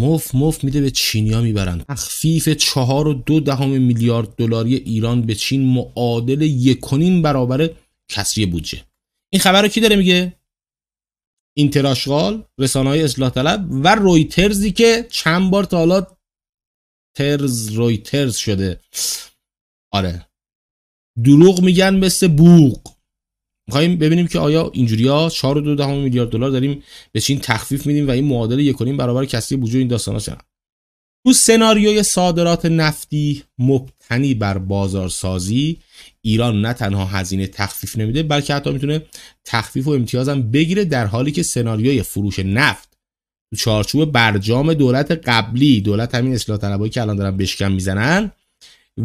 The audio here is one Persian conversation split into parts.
مف مف میده به چینیا میبرن تخفیف چهار و دو دهم میلیارد دلاری ایران به چین معادل یکونیم برابر کسری بودجه این خبر رو کی داره میگه اینتراشغال رسانه های اصلاح طلب و رویترزی که چند بار تا حالا ترز رویترز شده آره دروغ میگن مثل بوق میخوایم ببینیم که آیا اینجوریا 4 و 2 میلیارد دلار داریم به چین تخفیف میدیم و این معادل کنیم برابر کسی بوجو این داستانا چرا تو سناریوی صادرات نفتی مبتنی بر بازارسازی ایران نه تنها هزینه تخفیف نمیده بلکه حتی میتونه تخفیف و امتیازم بگیره در حالی که سناریوی فروش نفت تو چارچوب برجام دولت قبلی دولت همین اصلاح طلبایی که الان دارن بشکم میزنن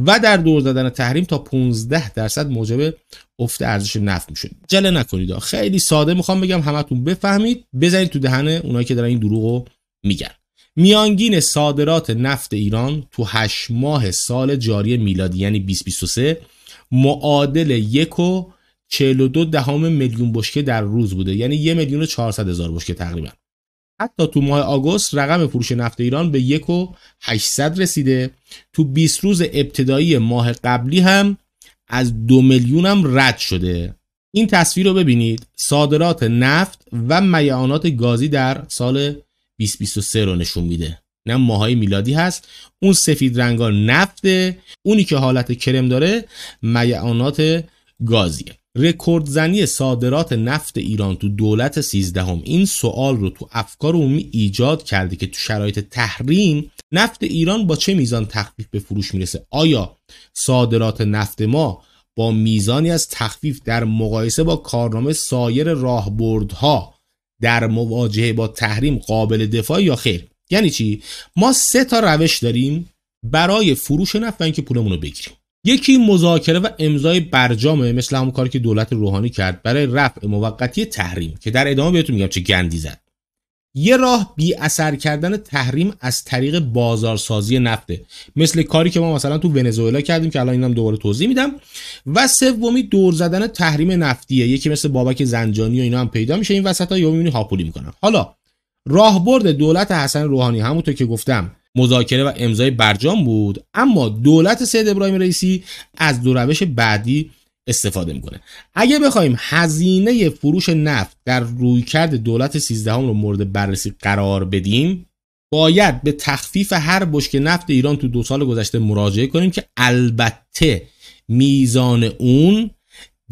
و در دور زدن تحریم تا 15 درصد موجب افت ارزش نفت میشه جله نکنید خیلی ساده میخوام بگم همتون بفهمید بزنید تو دهن اونایی که دارن این دروغو میگن میانگین صادرات نفت ایران تو 8 ماه سال جاری میلادی یعنی 2023 معادل یک و 42 دهم میلیون بشکه در روز بوده یعنی 1 میلیون و 400 هزار بشکه تقریبا حتی تو ماه آگوست رقم فروش نفت ایران به 1 و 800 رسیده تو 20 روز ابتدایی ماه قبلی هم از دو میلیون هم رد شده این تصویر رو ببینید صادرات نفت و میعانات گازی در سال 2023 رو نشون میده نه ماهای میلادی هست اون سفید رنگا نفته اونی که حالت کرم داره میعانات گازیه رکوردزنی صادرات نفت ایران تو دولت سیزدهم این سوال رو تو افکار عمومی ایجاد کرده که تو شرایط تحریم نفت ایران با چه میزان تخفیف به فروش میرسه آیا صادرات نفت ما با میزانی از تخفیف در مقایسه با کارنامه سایر راهبردها در مواجهه با تحریم قابل دفاع یا خیر یعنی چی ما سه تا روش داریم برای فروش نفت و اینکه پولمون رو بگیریم یکی مذاکره و امضای برجامه مثل همون کاری که دولت روحانی کرد برای رفع موقتی تحریم که در ادامه بهتون میگم چه گندی زد یه راه بی اثر کردن تحریم از طریق بازارسازی نفته مثل کاری که ما مثلا تو ونزوئلا کردیم که الان اینم دوباره توضیح میدم و سومی دور زدن تحریم نفتیه یکی مثل بابک زنجانی و اینا هم پیدا میشه این وسطا یهو میبینی هاپولی میکنن حالا راهبرد دولت حسن روحانی همونطور که گفتم مذاکره و امضای برجام بود اما دولت سید ابراهیم رئیسی از دو روش بعدی استفاده میکنه اگه بخوایم هزینه فروش نفت در رویکرد دولت 13 هم رو مورد بررسی قرار بدیم باید به تخفیف هر بشک نفت ایران تو دو سال گذشته مراجعه کنیم که البته میزان اون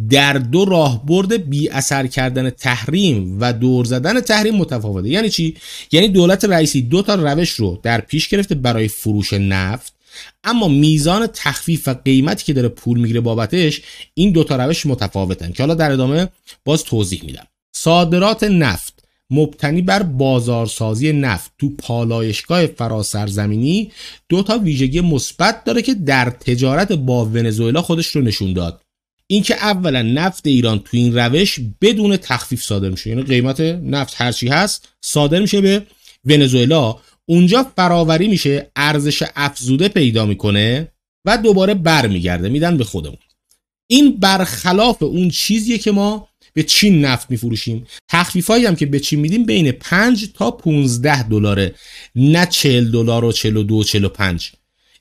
در دو راهبرد بی اثر کردن تحریم و دور زدن تحریم متفاوته یعنی چی یعنی دولت رئیسی دو تا روش رو در پیش گرفته برای فروش نفت اما میزان تخفیف و قیمتی که داره پول میگیره بابتش این دو تا روش متفاوتن که حالا در ادامه باز توضیح میدم صادرات نفت مبتنی بر بازارسازی نفت تو پالایشگاه فراسرزمینی دو تا ویژگی مثبت داره که در تجارت با ونزوئلا خودش رو نشون داد اینکه اولا نفت ایران تو این روش بدون تخفیف صادر میشه یعنی قیمت نفت هرچی هست صادر میشه به ونزوئلا اونجا فراوری میشه ارزش افزوده پیدا میکنه و دوباره برمیگرده میدن به خودمون این برخلاف اون چیزیه که ما به چین نفت میفروشیم تخفیفایی هم که به چین میدیم بین 5 تا 15 دلاره نه 40 دلار و 42 و 45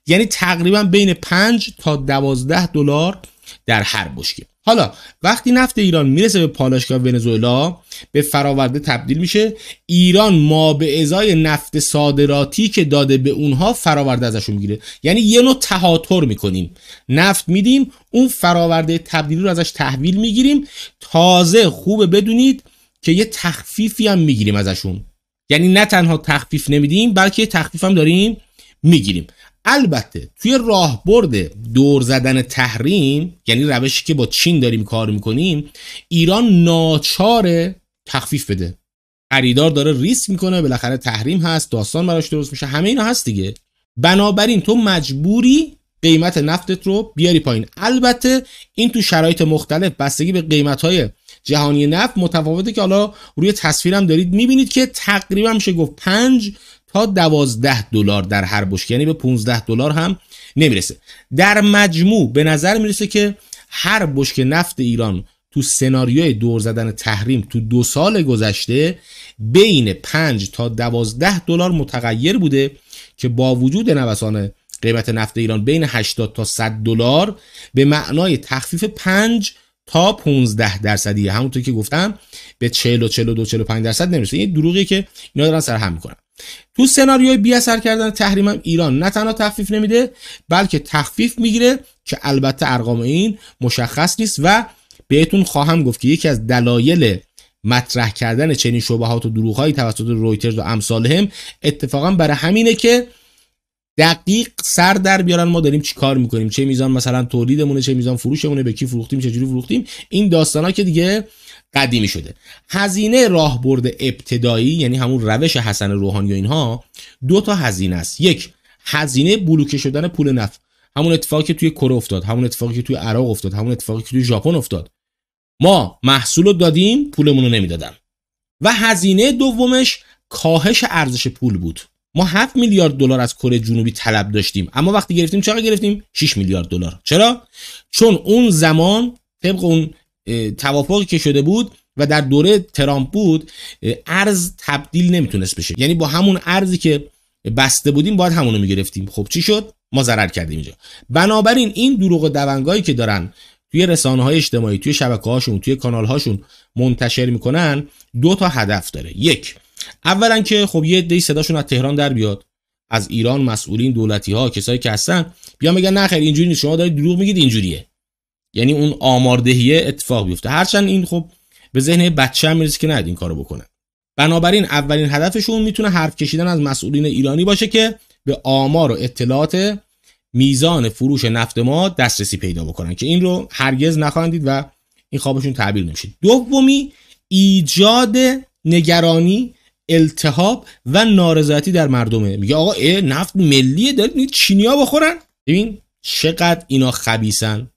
یعنی تقریبا بین 5 تا 12 دلار در هر بشکه حالا وقتی نفت ایران میرسه به پالایشگاه ونزوئلا به فراورده تبدیل میشه ایران ما به ازای نفت صادراتی که داده به اونها فراورده ازشون میگیره یعنی یه نوع تهاتر میکنیم نفت میدیم اون فراورده تبدیلی رو ازش تحویل میگیریم تازه خوبه بدونید که یه تخفیفی هم میگیریم ازشون یعنی نه تنها تخفیف نمیدیم بلکه تخفیفم تخفیف هم داریم میگیریم البته توی راهبرد دور زدن تحریم یعنی روشی که با چین داریم کار میکنیم ایران ناچاره تخفیف بده خریدار داره ریسک میکنه بالاخره تحریم هست داستان براش درست میشه همه اینا هست دیگه بنابراین تو مجبوری قیمت نفتت رو بیاری پایین البته این تو شرایط مختلف بستگی به قیمت های جهانی نفت متفاوته که حالا روی تصویرم دارید میبینید که تقریبا میشه گفت 5 تا 12 دلار در هر بشکه یعنی به 15 دلار هم نمیرسه در مجموع به نظر میرسه که هر بشکه نفت ایران تو سناریوی دور زدن تحریم تو دو سال گذشته بین 5 تا 12 دلار متغیر بوده که با وجود نوسان قیمت نفت ایران بین 80 تا 100 دلار به معنای تخفیف 5 تا 15 درصدی همونطور که گفتم به 40 و 42 45 درصد نمیرسه این یعنی دروغی که اینا دارن سر هم میکنن تو سناریوی بی اثر کردن تحریم هم ایران نه تنها تخفیف نمیده بلکه تخفیف میگیره که البته ارقام این مشخص نیست و بهتون خواهم گفت که یکی از دلایل مطرح کردن چنین شبهات و دروغهایی توسط رویترز و هم اتفاقا برای همینه که دقیق سر در بیارن ما داریم چی کار میکنیم چه میزان مثلا تولیدمونه چه میزان فروشمونه به کی فروختیم چه فروختیم این ها که دیگه قدیمی شده هزینه راهبرد ابتدایی یعنی همون روش حسن روحانی و اینها دو تا هزینه است یک هزینه بلوکه شدن پول نفت همون اتفاقی که توی کره افتاد همون اتفاقی که توی عراق افتاد همون اتفاقی که توی ژاپن افتاد ما محصول رو دادیم پولمون رو نمیدادن و هزینه دومش کاهش ارزش پول بود ما 7 میلیارد دلار از کره جنوبی طلب داشتیم اما وقتی گرفتیم چقدر گرفتیم 6 میلیارد دلار چرا چون اون زمان طبق اون توافقی که شده بود و در دوره ترامپ بود ارز تبدیل نمیتونست بشه یعنی با همون ارزی که بسته بودیم باید همونو میگرفتیم خب چی شد ما ضرر کردیم اینجا بنابراین این دروغ و دونگایی که دارن توی رسانه های اجتماعی توی شبکه هاشون توی کانال هاشون منتشر میکنن دو تا هدف داره یک اولا که خب یه دی صداشون از تهران در بیاد از ایران مسئولین دولتی ها کسایی که هستن بیا میگن نه خیر اینجوری نیست شما دارید دروغ میگید اینجوریه یعنی اون آماردهیه اتفاق بیفته هرچند این خب به ذهن بچه هم میرسه که نه این کارو بکنه بنابراین اولین هدفشون میتونه حرف کشیدن از مسئولین ایرانی باشه که به آمار و اطلاعات میزان فروش نفت ما دسترسی پیدا بکنن که این رو هرگز نخواندید و این خوابشون تعبیر نمیشه دومی ایجاد نگرانی التهاب و نارضایتی در مردمه میگه آقا نفت ملیه دارید چینیا بخورن ببین چقدر اینا خبیسن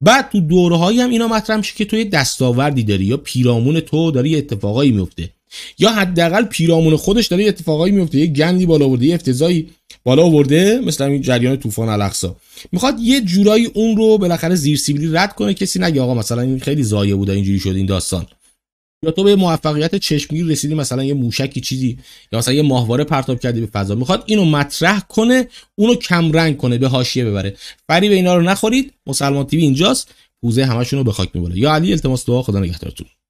بعد تو دوره هایی هم اینا مطرح میشه که تو یه دستاوردی داری یا پیرامون تو داری اتفاقایی میفته یا حداقل پیرامون خودش داره اتفاقایی میفته یه گندی بالا آورده یه افتضایی بالا آورده مثل این جریان طوفان الاقصا میخواد یه جورایی اون رو بالاخره زیر سیبیلی رد کنه کسی نگه آقا مثلا این خیلی زایه بوده اینجوری شد این داستان یا تو به موفقیت چشمگیر رسیدی مثلا یه موشکی چیزی یا مثلا یه ماهواره پرتاب کردی به فضا میخواد اینو مطرح کنه اونو کم رنگ کنه به حاشیه ببره به اینا رو نخورید مسلمان تیوی اینجاست پوزه همشون رو به خاک میبره یا علی التماس دعا خدا نگهدارتون